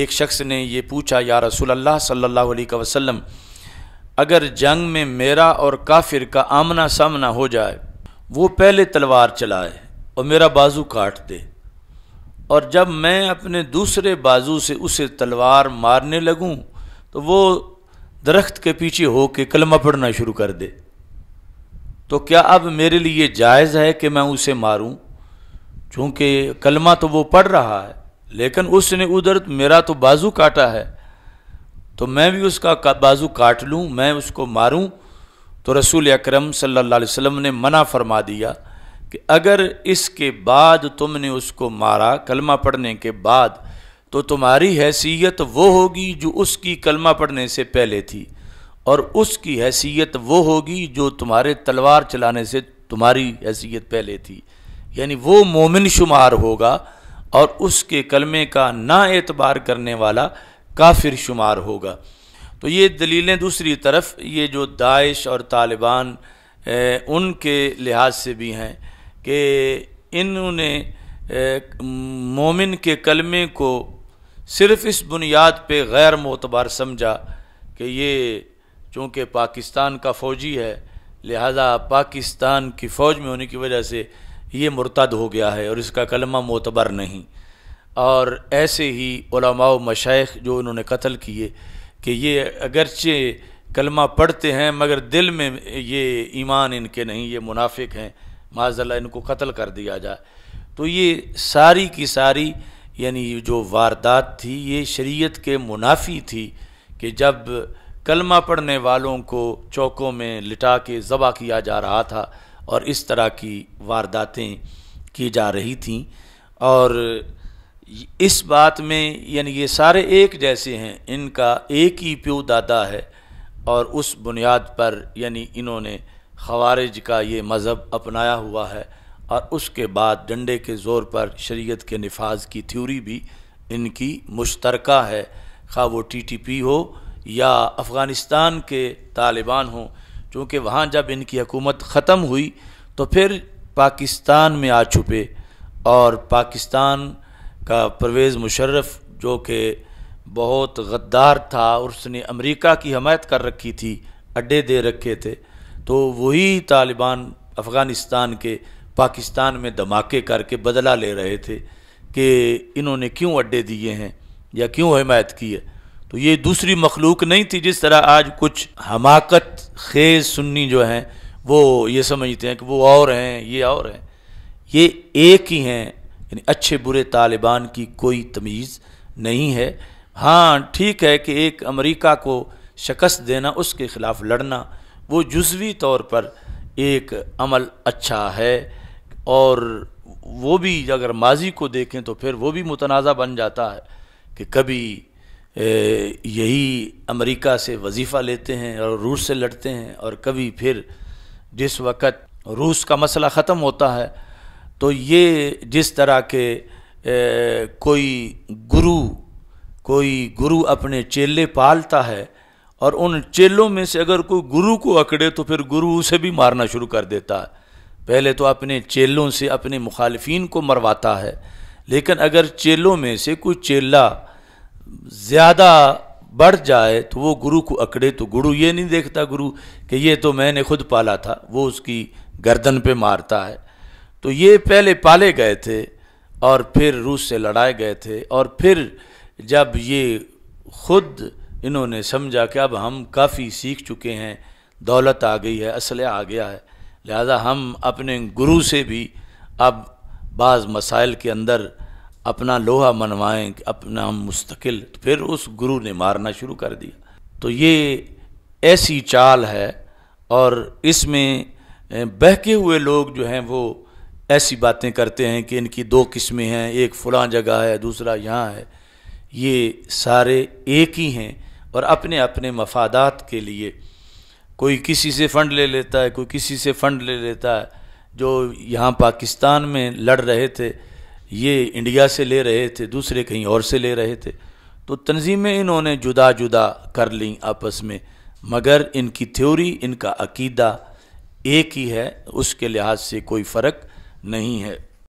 एक शख्स ने ये पूछा या रसूल अल्लाह सल्लल्लाहु अलैहि वसल्लम अगर जंग में मेरा और काफिर का आमना सामना हो जाए वो पहले तलवार चलाए और मेरा बाजू काट दे और जब मैं अपने दूसरे बाजू से उसे तलवार मारने लगूं तो वो दरख्त के पीछे हो के कलमा पढ़ना शुरू कर दे तो क्या अब मेरे लिए जायज़ है कि मैं उसे मारूं? चूँकि कलमा तो वो पढ़ रहा है लेकिन उसने उधर मेरा तो बाजू काटा है तो मैं भी उसका बाजू काट लूँ मैं उसको मारूँ तो रसूल अक्रम सल्लल्लाहु ने मना फरमा दिया कि अगर इसके बाद तुमने उसको मारा कलमा पढ़ने के बाद तो तुम्हारी हैसियत वो होगी जो उसकी कलमा पढ़ने से पहले थी और उसकी हैसियत वो होगी जो तुम्हारे तलवार चलाने से तुम्हारी हैसियत पहले थी यानी वो मोमिन शुमार होगा और उसके कलमे का ना एतबार करने वाला काफिर शुमार होगा तो ये दलीलें दूसरी तरफ ये जो दाइश और तालिबान उनके लिहाज से भी हैं कि इन्होंने मोमिन के कलमे को सिर्फ इस बुनियाद पे गैर मोतबार समझा कि ये चूँकि पाकिस्तान का फ़ौजी है लिहाजा पाकिस्तान की फ़ौज में होने की वजह से ये मुर्तद हो गया है और इसका कलमा मोतबर नहीं और ऐसे ही उलमा मशाइ जो इन्होंने कत्ल किए कि ये अगरचे कलमा पढ़ते हैं मगर दिल में ये ईमान इनके नहीं ये मुनाफिक हैं माजल्ला इनको कत्ल कर दिया जाए तो ये सारी की सारी यानी जो वारदात थी ये शरीयत के मुनाफी थी कि जब कलमा पढ़ने वालों को चौकों में लिटा के ज़बा किया जा रहा था और इस तरह की वारदातें की जा रही थीं और इस बात में यानी ये सारे एक जैसे हैं इनका एक ही प्यो दादा है और उस बुनियाद पर यानी इन्होंने खवारिज का ये मज़हब अपनाया हुआ है और उसके बाद डंडे के ज़ोर पर शरीयत के नफाज की थ्योरी भी इनकी मुश्तरका है खा वो टी टी पी हो या अफ़गानिस्तान के तालिबान हों चूँकि वहाँ जब इनकी हुकूमत ख़त्म हुई तो फिर पाकिस्तान में आ छुपे और पाकिस्तान का परवेज़ मुशर्रफ जो कि बहुत गद्दार था और उसने अमेरिका की हमायत कर रखी थी अड्डे दे रखे थे तो वही तालिबान अफ़गानिस्तान के पाकिस्तान में धमाके करके बदला ले रहे थे कि इन्होंने क्यों अड्डे दिए हैं या क्यों हमायत की है तो ये दूसरी मखलूक नहीं थी जिस तरह आज कुछ हमाकत खेज सुन्नी जो हैं वो ये समझते हैं कि वो और हैं ये और हैं ये एक ही हैं यानी अच्छे बुरे तालिबान की कोई तमीज़ नहीं है हाँ ठीक है कि एक अमेरिका को शिकस्त देना उसके ख़िलाफ़ लड़ना वो जुजवी तौर पर एक अमल अच्छा है और वो भी अगर माजी को देखें तो फिर वो भी मुतनाज़ा बन जाता है कि कभी यही अमेरिका से वजीफ़ा लेते हैं और रूस से लड़ते हैं और कभी फिर जिस वक़्त रूस का मसला ख़त्म होता है तो ये जिस तरह के कोई गुरु कोई गुरु अपने चेले पालता है और उन चेलों में से अगर कोई गुरु को अकड़े तो फिर गुरु उसे भी मारना शुरू कर देता है पहले तो अपने चेलों से अपने मुखालफन को मरवाता है लेकिन अगर चेलों में से कोई चेला ज़्यादा बढ़ जाए तो वो गुरु को अकड़े तो गुरु ये नहीं देखता गुरु कि ये तो मैंने खुद पाला था वो उसकी गर्दन पे मारता है तो ये पहले पाले गए थे और फिर रूस से लड़ाए गए थे और फिर जब ये खुद इन्होंने समझा कि अब हम काफ़ी सीख चुके हैं दौलत आ गई है असलह आ गया है लिहाजा हम अपने गुरु से भी अब बाज़ मसाइल के अंदर अपना लोहा मनवाएं अपना मुस्तकिल तो फिर उस गुरु ने मारना शुरू कर दिया तो ये ऐसी चाल है और इसमें बहके हुए लोग जो हैं वो ऐसी बातें करते हैं कि इनकी दो किस्में हैं एक फलां जगह है दूसरा यहाँ है ये सारे एक ही हैं और अपने अपने मफादात के लिए कोई किसी से फ़ंड ले लेता है कोई किसी से फ़ंड ले लेता है जो यहाँ पाकिस्तान में लड़ रहे थे ये इंडिया से ले रहे थे दूसरे कहीं और से ले रहे थे तो तनजीमें इन्होंने जुदा जुदा कर लीं आपस में मगर इनकी थ्योरी इनका अकीदा एक ही है उसके लिहाज से कोई फ़र्क नहीं है